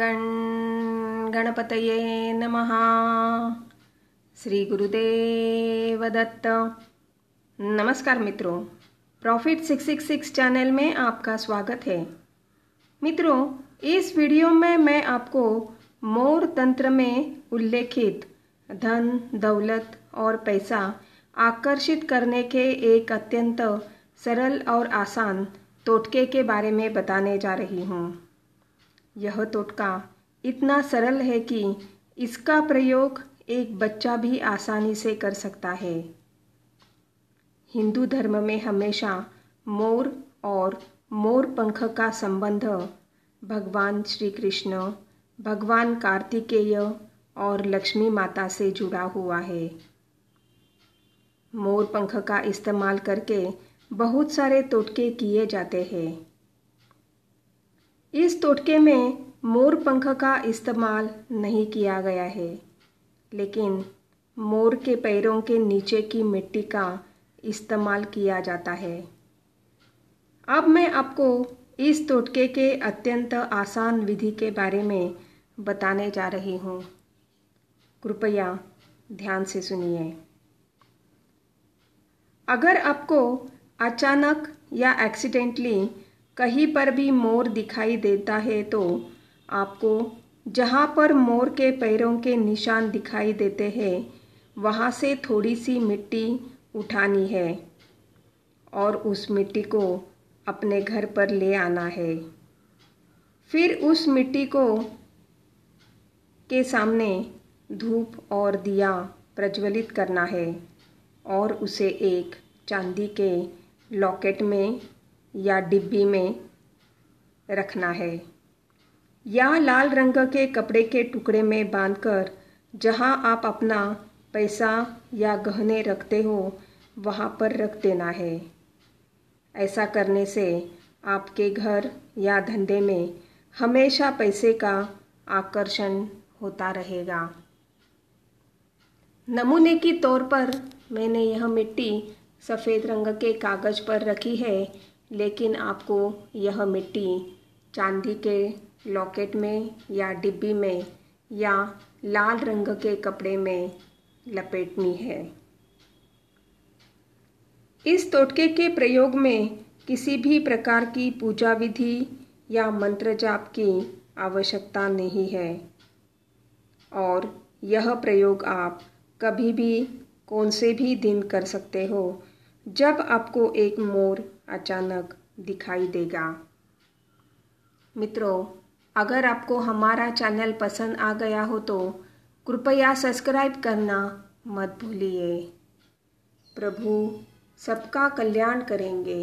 गण गणपतये नमः श्री दत्त नमस्कार मित्रों प्रॉफिट 666 चैनल में आपका स्वागत है मित्रों इस वीडियो में मैं आपको मोर तंत्र में उल्लेखित धन दौलत और पैसा आकर्षित करने के एक अत्यंत सरल और आसान टोटके के बारे में बताने जा रही हूँ यह टोटका इतना सरल है कि इसका प्रयोग एक बच्चा भी आसानी से कर सकता है हिंदू धर्म में हमेशा मोर और मोर पंख का संबंध भगवान श्री कृष्ण भगवान कार्तिकेय और लक्ष्मी माता से जुड़ा हुआ है मोर पंख का इस्तेमाल करके बहुत सारे टोटके किए जाते हैं इस टोटके में मोर पंख का इस्तेमाल नहीं किया गया है लेकिन मोर के पैरों के नीचे की मिट्टी का इस्तेमाल किया जाता है अब मैं आपको इस टोटके के अत्यंत आसान विधि के बारे में बताने जा रही हूँ कृपया ध्यान से सुनिए अगर आपको अचानक या एक्सीडेंटली कहीं पर भी मोर दिखाई देता है तो आपको जहाँ पर मोर के पैरों के निशान दिखाई देते हैं वहाँ से थोड़ी सी मिट्टी उठानी है और उस मिट्टी को अपने घर पर ले आना है फिर उस मिट्टी को के सामने धूप और दिया प्रज्वलित करना है और उसे एक चांदी के लॉकेट में या डिब्बी में रखना है या लाल रंग के कपड़े के टुकड़े में बांधकर जहां आप अपना पैसा या गहने रखते हो वहां पर रख देना है ऐसा करने से आपके घर या धंधे में हमेशा पैसे का आकर्षण होता रहेगा नमूने की तौर पर मैंने यह मिट्टी सफ़ेद रंग के कागज़ पर रखी है लेकिन आपको यह मिट्टी चांदी के लॉकेट में या डिब्बी में या लाल रंग के कपड़े में लपेटनी है इस टोटके के प्रयोग में किसी भी प्रकार की पूजा विधि या मंत्र जाप की आवश्यकता नहीं है और यह प्रयोग आप कभी भी कौन से भी दिन कर सकते हो जब आपको एक मोर अचानक दिखाई देगा मित्रों अगर आपको हमारा चैनल पसंद आ गया हो तो कृपया सब्सक्राइब करना मत भूलिए प्रभु सबका कल्याण करेंगे